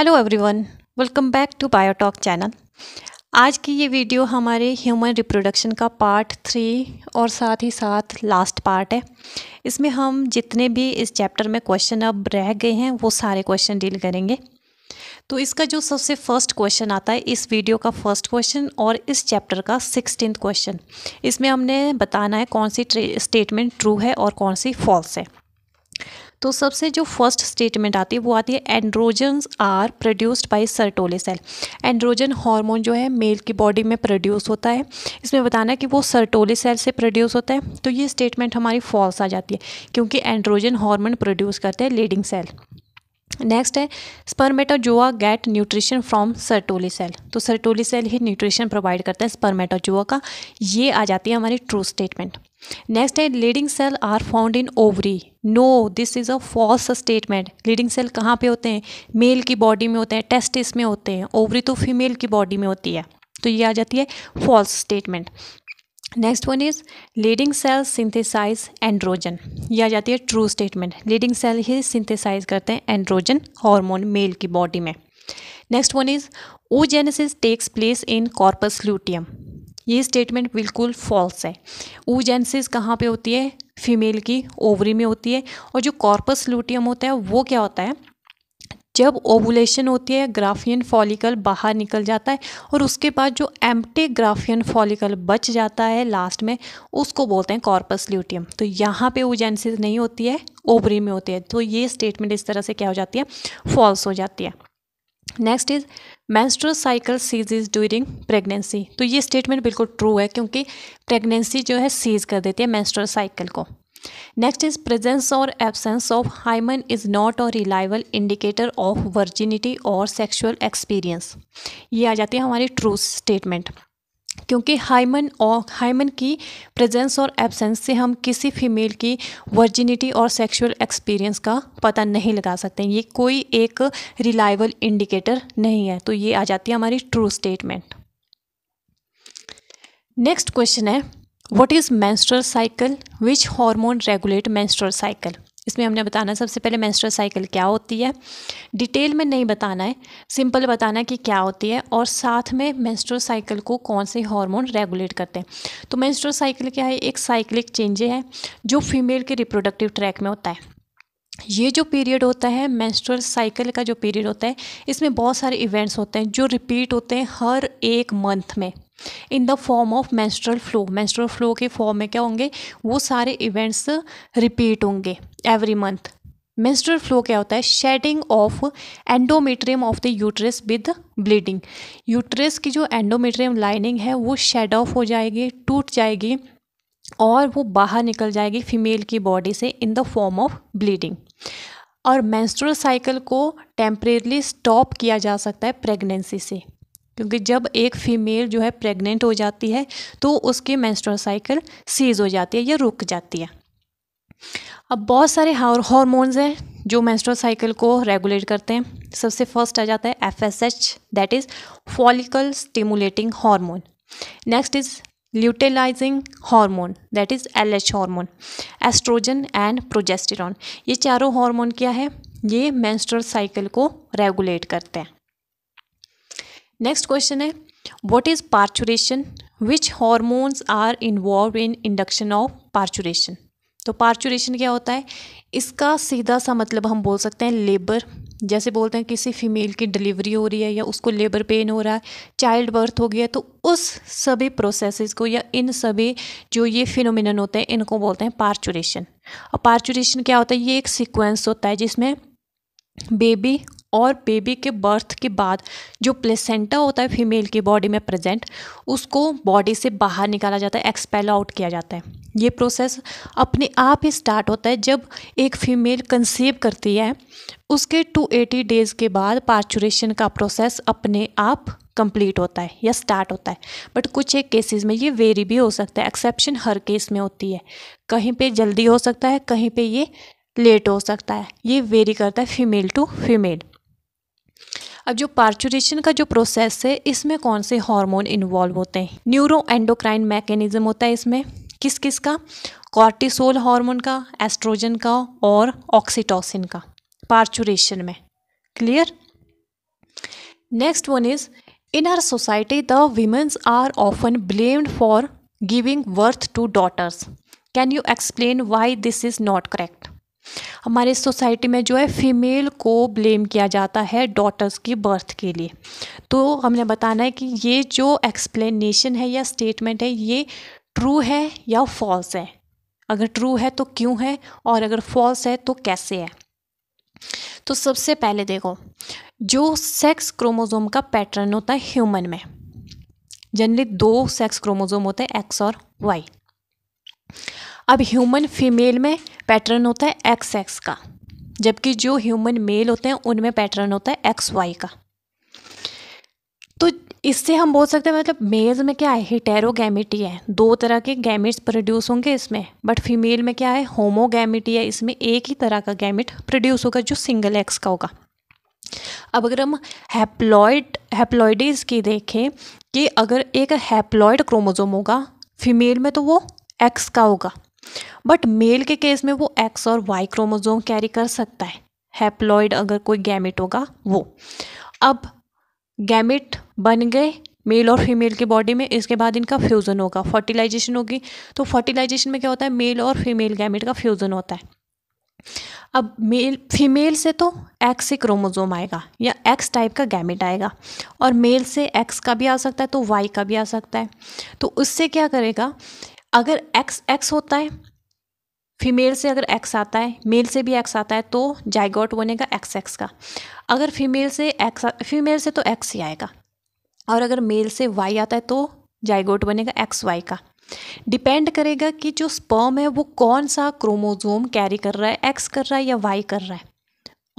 Hello everyone welcome back to Biotalk channel आज की ये वीडियो हमारे ह्यूमन रिप्रोडक्शन का पार्ट थ्री और साथ ही साथ लास्ट पार्ट है इसमें हम जितने भी इस चैप्टर में क्वेश्चन अब रह गए हैं वो सारे क्वेश्चन डील करेंगे तो इसका जो सबसे फर्स्ट क्वेश्चन आता है इस वीडियो का फर्स्ट क्वेश्चन और इस चैप्टर का सिक्सटीन क्वेश्चन इसमें हमने बताना है कौन सी स्टेटमेंट ट्रू है और कौन सी फॉल्स है तो सबसे जो फर्स्ट स्टेटमेंट आती है वो आती है androgens are produced by Sertoli cell androgen hormone जो है मेल की बॉडी में प्रोड्यूस होता है इसमें बताना है कि वो सर्टोले सेल से प्रोड्यूस होता है तो ये स्टेटमेंट हमारी फॉल्स आ जाती है क्योंकि एंड्रोजन हार्मोन प्रोड्यूस करते हैं लीडिंग सेल नेक्स्ट है spermatozoa get nutrition from Sertoli cell तो सर्टोली सेल ही न्यूट्रिशन प्रोवाइड करता है स्पर्मेटोजोआ का ये आ जाती है हमारी ट्रू स्टेटमेंट नेक्स्ट है Leydig cell are found in ovary no this is a false statement Leydig cell कहाँ पे होते हैं मेल की बॉडी में होते हैं टेस्टिस में होते हैं ओवरी तो फीमेल की बॉडी में होती है तो ये आ जाती है false statement next one is Leydig cell synthesize androgen ये आ जाती है ट्रू स्टेटमेंट लीडिंग सेल ही सिंथेसाइज करते हैं एंड्रोजन हार्मोन मेल की बॉडी में next one is oogenesis takes place in corpus luteum ये स्टेटमेंट बिल्कुल फॉल्स है ऊजेंसिस कहाँ पे होती है फीमेल की ओवरी में होती है और जो कॉर्पस लूटियम होता है वो क्या होता है जब ओवुलेशन होती है ग्राफियन फॉलिकल बाहर निकल जाता है और उसके बाद जो एम्प्टी ग्राफियन फॉलिकल बच जाता है लास्ट में उसको बोलते हैं कॉर्पस ल्यूटियम तो यहाँ पे ओजेंसिस नहीं होती है ओवरी में होती है तो ये स्टेटमेंट इस तरह से क्या हो जाती है फॉल्स हो जाती है next is menstrual cycle cease during pregnancy तो ये स्टेटमेंट बिल्कुल ट्रू है क्योंकि प्रेगनेंसी जो है सीज कर देती है मैंस्ट्रल साइकिल को नेक्स्ट इज प्रेजेंस और absence of hymen is not a reliable indicator of virginity और सेक्शुअल एक्सपीरियंस ये आ जाती है हमारी ट्रू स्टेटमेंट क्योंकि हाइमन और हाइमन की प्रेजेंस और एब्सेंस से हम किसी फीमेल की वर्जिनिटी और सेक्सुअल एक्सपीरियंस का पता नहीं लगा सकते ये कोई एक रिलायबल इंडिकेटर नहीं है तो ये आ जाती है हमारी ट्रू स्टेटमेंट नेक्स्ट क्वेश्चन है what is menstrual cycle which hormone regulate menstrual cycle इसमें हमने बताना सबसे पहले मेंस्ट्रुअल साइकिल क्या होती है डिटेल में नहीं बताना है सिंपल बताना कि क्या होती है और साथ में मेंस्ट्रुअल साइकिल को कौन से हार्मोन रेगुलेट करते हैं तो मेंस्ट्रुअल साइकिल क्या है एक साइक्लिक चेंजे है जो फीमेल के रिप्रोडक्टिव ट्रैक में होता है ये जो पीरियड होता है मेंस्ट्रुअल साइकिल का जो पीरियड होता है इसमें बहुत सारे इवेंट्स होते हैं जो रिपीट होते हैं हर एक मंथ में in the form of menstrual flow menstrual flow के फॉर्म में क्या होंगे वो सारे इवेंट्स रिपीट होंगे एवरी मंथ मेंस्ट्रुअल फ्लो क्या होता है shedding of endometrium of the uterus with bleeding uterus की जो एंडोमेट्रियम लाइनिंग है वो शेड ऑफ हो जाएगी टूट जाएगी और वो बाहर निकल जाएगी फीमेल की बॉडी से in the form of bleeding और मैंस्ट्रल साइकिल को टेम्परेली स्टॉप किया जा सकता है प्रेगनेंसी से क्योंकि जब एक फीमेल जो है प्रेग्नेंट हो जाती है तो उसकी मैंस्ट्रल साइकिल सीज हो जाती है या रुक जाती है अब बहुत सारे हॉर्मोन्स हैं जो मैंस्ट्रल साइकिल को रेगुलेट करते हैं सबसे फर्स्ट आ जाता है F S H that is follicle stimulating hormone next is luteinizing hormone that is LH hormone estrogen and progesterone ये चारों हार्मोन क्या है ये मेंस्ट्रुअल साइकिल को रेगुलेट करते हैं नेक्स्ट क्वेश्चन है what is parturition which hormones are involve in induction of parturition तो पार्चुरेशन क्या होता है इसका सीधा सा मतलब हम बोल सकते हैं लेबर जैसे बोलते हैं किसी फीमेल की डिलीवरी हो रही है या उसको लेबर पेन हो रहा है चाइल्ड बर्थ हो गया तो उस सभी प्रोसेसेस को या इन सभी जो ये फिनोमिनन होते हैं इनको बोलते हैं पार्चुरेशन और पार्चुरेशन क्या होता है ये एक सीक्वेंस होता है जिसमें बेबी और बेबी के बर्थ के बाद जो प्लेसेंटा होता है फीमेल की बॉडी में प्रेजेंट उसको बॉडी से बाहर निकाला जाता है एक्सपेल आउट किया जाता है ये प्रोसेस अपने आप ही स्टार्ट होता है जब एक फीमेल कंसीव करती है उसके 280 डेज़ के बाद पार्चुरेशन का प्रोसेस अपने आप कंप्लीट होता है या स्टार्ट होता है बट कुछ एक केसेस में ये वेरी भी हो सकता है एक्सेप्शन हर केस में होती है कहीं पे जल्दी हो सकता है कहीं पे ये लेट हो सकता है ये वेरी करता है फीमेल टू फीमेल अब जो पार्चुरेशन का जो प्रोसेस है इसमें कौन से हार्मोन इन्वॉल्व होते हैं न्यूरो एंडोक्राइन मैकेनिज्म होता है इसमें किस किस का कॉर्टिसोल हार्मोन का एस्ट्रोजन का और ऑक्सीटोसिन का पार्चुरेशन में clear next one is in our society the womens are often blamed for giving birth to daughters can you explain why this is not correct हमारे सोसाइटी में जो है female को ब्लेम किया जाता है डॉटर्स की बर्थ के लिए तो हमने बताना है कि ये जो एक्सप्लेनेशन है या स्टेटमेंट है ये ट्रू है या फॉल्स है अगर ट्रू है तो क्यों है और अगर फॉल्स है तो कैसे है तो सबसे पहले देखो जो सेक्स क्रोमोजोम का पैटर्न होता है ह्यूमन में जनरली दो सेक्स क्रोमोजोम होते हैं एक्स और वाई अब ह्यूमन फीमेल में पैटर्न होता है एक्स एक्स का जबकि जो ह्यूमन मेल होते हैं उनमें पैटर्न होता है एक्स वाई का तो इससे हम बोल सकते हैं मतलब मेल्स में क्या है हिटेरोगैमिटी है दो तरह के गैमिट्स प्रोड्यूस होंगे इसमें बट फीमेल में क्या है होमोगैमिटी है इसमें एक ही तरह का गैमिट प्रोड्यूस होगा जो सिंगल एक्स का होगा अब अगर हम हैप्लॉयड हैप्लॉयडीज की देखें कि अगर एक हैप्लॉयड क्रोमोजोम होगा फीमेल में तो वो एक्स का होगा बट मेल के केस में वो एक्स और वाई क्रोमोजोम कैरी कर सकता है हैप्लॉयड अगर कोई गैमिट होगा वो अब गैमिट बन गए मेल और फीमेल के बॉडी में इसके बाद इनका फ्यूज़न होगा फर्टिलाइजेशन होगी तो फर्टिलाइजेशन में क्या होता है मेल और फीमेल गैमिट का फ्यूज़न होता है अब मेल फीमेल से तो एक्स से क्रोमोजोम आएगा या एक्स टाइप का गैमिट आएगा और मेल से एक्स का भी आ सकता है तो वाई का भी आ सकता है तो उससे क्या करेगा अगर एक्स एक्स होता है फीमेल से अगर एक्स आता है मेल से भी एक्स आता है तो जाइगोट बनेगा एक्स एक्स का अगर फीमेल से एक्स फीमेल से तो एक्स ही आएगा और अगर मेल से वाई आता है तो जाइगोट बनेगा एक्स वाई का डिपेंड करेगा कि जो स्पर्म है वो कौन सा क्रोमोजोम कैरी कर रहा है एक्स कर रहा है या वाई कर रहा है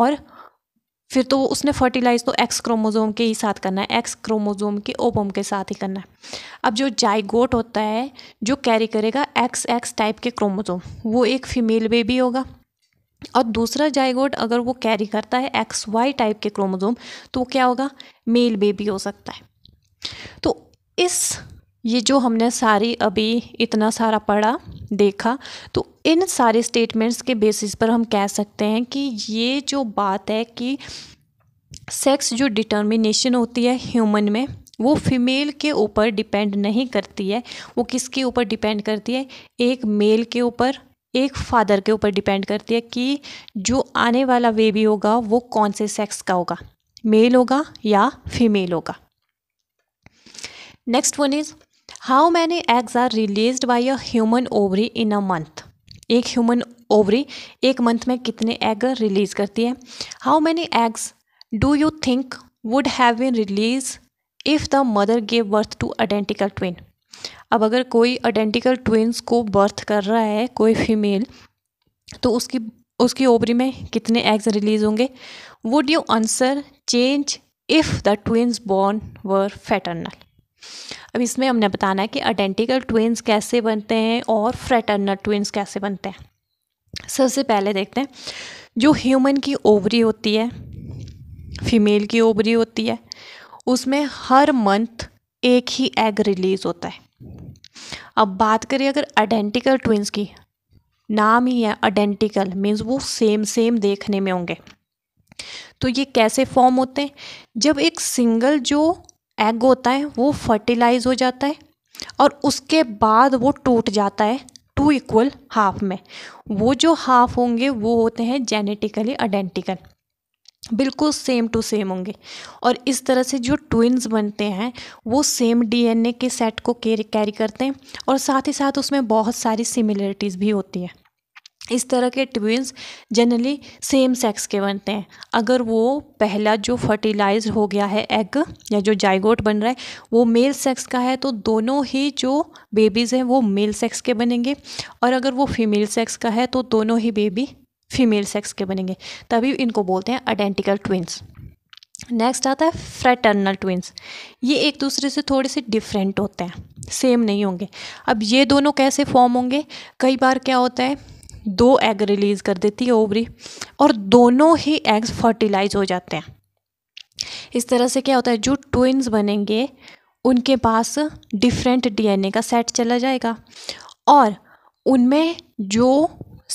और फिर तो उसने फर्टिलाइज़ तो एक्स क्रोमोज़ोम के ही साथ करना है एक्स क्रोमोज़ोम के ओबोम के साथ ही करना है अब जो जाइगोट होता है जो कैरी करेगा एक्स एक्स टाइप के क्रोमोज़ोम वो एक फीमेल बेबी होगा और दूसरा जाइगोट अगर वो कैरी करता है एक्स वाई टाइप के क्रोमोज़ोम तो क्या होगा मेल बेबी हो सकता है तो इस ये जो हमने सारी अभी इतना सारा पढ़ा देखा तो इन सारे स्टेटमेंट्स के बेसिस पर हम कह सकते हैं कि ये जो बात है कि सेक्स जो डिटर्मिनेशन होती है ह्यूमन में वो फीमेल के ऊपर डिपेंड नहीं करती है वो किसके ऊपर डिपेंड करती है एक मेल के ऊपर एक फादर के ऊपर डिपेंड करती है कि जो आने वाला बेबी होगा वो कौन से सेक्स का होगा मेल होगा या फीमेल होगा next one is how many eggs are release by a human ovary in a month एक ह्यूमन ओवरी एक मंथ में कितने एग रिलीज करती है how many eggs do you think would have been release if the mother gave birth to identical twin अब अगर कोई identical twins को बर्थ कर रहा है कोई फीमेल तो उसकी उसकी ओवरी में कितने एग्स रिलीज होंगे would you answer change if the twins born were fraternal अब इसमें हमने बताना है कि आइडेंटिकल ट्विन्स कैसे बनते हैं और फ्रेटर्नल ट्विन्स कैसे बनते हैं सबसे पहले देखते हैं जो ह्यूमन की ओवरी होती है फीमेल की ओवरी होती है उसमें हर मंथ एक ही एग रिलीज़ होता है अब बात करें अगर आइडेंटिकल ट्विन्स की नाम ही है आइडेंटिकल मीन्स वो सेम सेम देखने में होंगे तो ये कैसे फॉर्म होते हैं जब एक सिंगल जो एग होता है वो फर्टिलाइज हो जाता है और उसके बाद वो टूट जाता है टू इक्वल हाफ में वो जो हाफ होंगे वो होते हैं जेनेटिकली आइडेंटिकल बिल्कुल सेम टू सेम होंगे और इस तरह से जो ट्विन्स बनते हैं वो सेम डीएनए के सेट को कैरी करते हैं और साथ ही साथ उसमें बहुत सारी सिमिलरिटीज़ भी होती हैं इस तरह के ट्विन्स जनरली सेम सेक्स के बनते हैं अगर वो पहला जो फर्टिलाइज हो गया है एग या जो जाइगोट बन रहा है वो मेल सेक्स का है तो दोनों ही जो बेबीज़ हैं वो मेल सेक्स के बनेंगे और अगर वो फीमेल सेक्स का है तो दोनों ही बेबी फीमेल सेक्स के बनेंगे तभी इनको बोलते हैं आइडेंटिकल ट्विन्स नेक्स्ट आता है फ्रेटर्नल ट्विन्स ये एक दूसरे से थोड़े से डिफरेंट होते हैं सेम नहीं होंगे अब ये दोनों कैसे फॉर्म होंगे कई बार क्या होता है दो एग रिलीज़ कर देती है ओवरी और दोनों ही एग्स फर्टिलाइज हो जाते हैं इस तरह से क्या होता है जो ट्विन्स बनेंगे उनके पास डिफरेंट डीएनए का सेट चला जाएगा और उनमें जो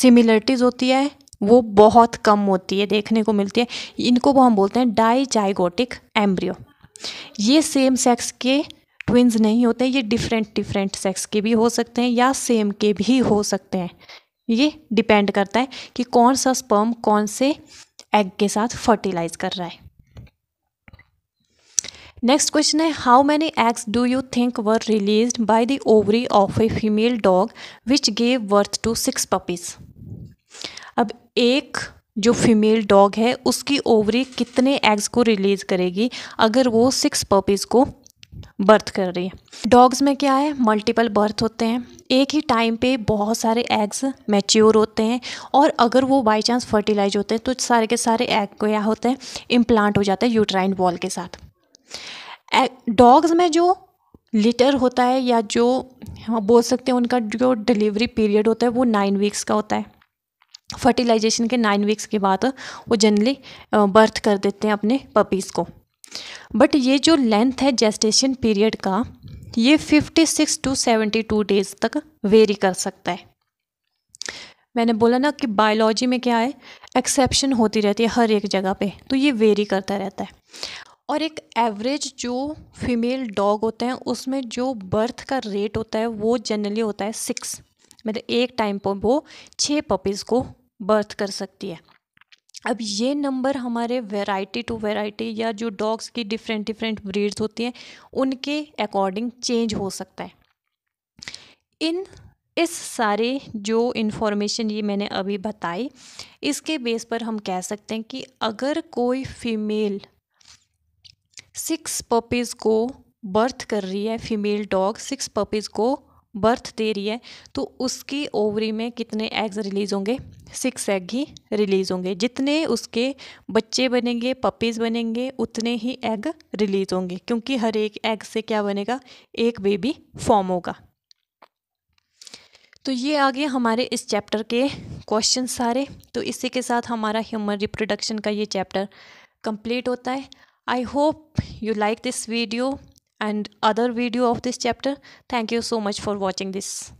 सिमिलरिटीज़ होती है वो बहुत कम होती है देखने को मिलती है इनको वो हम बोलते हैं डाईजाइगोटिक एम्ब्रियो ये सेम सेक्स के ट्विन्स नहीं होते ये डिफरेंट डिफरेंट सेक्स के भी हो सकते हैं या सेम के भी हो सकते हैं ये डिपेंड करता है कि कौन सा स्पर्म कौन से एग के साथ फर्टिलाइज कर रहा है नेक्स्ट क्वेश्चन है how many eggs do you think were release by the ovary of a female dog which gave birth to six puppies अब एक जो फीमेल डॉग है उसकी ओवरी कितने एग्स को रिलीज़ करेगी अगर वो सिक्स पपीज़ को बर्थ कर रही है डॉग्स में क्या है मल्टीपल बर्थ होते हैं एक ही टाइम पे बहुत सारे एग्स मैच्योर होते हैं और अगर वो बाई चांस फर्टिलाइज होते हैं तो सारे के सारे एग क्या होते हैं इम्प्लांट हो जाते हैं यूट्राइन वॉल के साथ डॉग्स में जो लिटर होता है या जो हम बोल सकते हैं उनका जो डिलीवरी पीरियड होता है वो नाइन वीक्स का होता है फर्टिलाइजेशन के नाइन वीक्स के बाद वो जनरली बर्थ कर देते हैं अपने पपीज़ को बट ये जो लेंथ है जेस्टेशन पीरियड का ये 56 टू 72 डेज तक वेरी कर सकता है मैंने बोला ना कि बायोलॉजी में क्या है एक्सेप्शन होती रहती है हर एक जगह पे तो ये वेरी करता रहता है और एक एवरेज जो फीमेल डॉग होते हैं उसमें जो बर्थ का रेट होता है वो जनरली होता है सिक्स मतलब एक टाइम पर वो छः पपीज़ को बर्थ कर सकती है अब ये नंबर हमारे वैरायटी टू वैरायटी या जो डॉग्स की डिफरेंट डिफरेंट ब्रीड्स होती हैं उनके अकॉर्डिंग चेंज हो सकता है इन इस सारे जो इन्फॉर्मेशन ये मैंने अभी बताई इसके बेस पर हम कह सकते हैं कि अगर कोई फीमेल सिक्स पपीज़ को बर्थ कर रही है फीमेल डॉग सिक्स पपीज़ को बर्थ दे रही है तो उसकी ओवरी में कितने एग्स रिलीज़ होंगे सिक्स एग ही रिलीज़ होंगे जितने उसके बच्चे बनेंगे पपीज़ बनेंगे उतने ही एग रिलीज़ होंगे क्योंकि हर एक एग से क्या बनेगा एक बेबी फॉर्म होगा तो ये आ हमारे इस चैप्टर के क्वेश्चन सारे तो इसी के साथ हमारा ह्यूमन रिप्रोडक्शन का ये चैप्टर कंप्लीट होता है I hope you like this video and other video of this chapter. Thank you so much for watching this.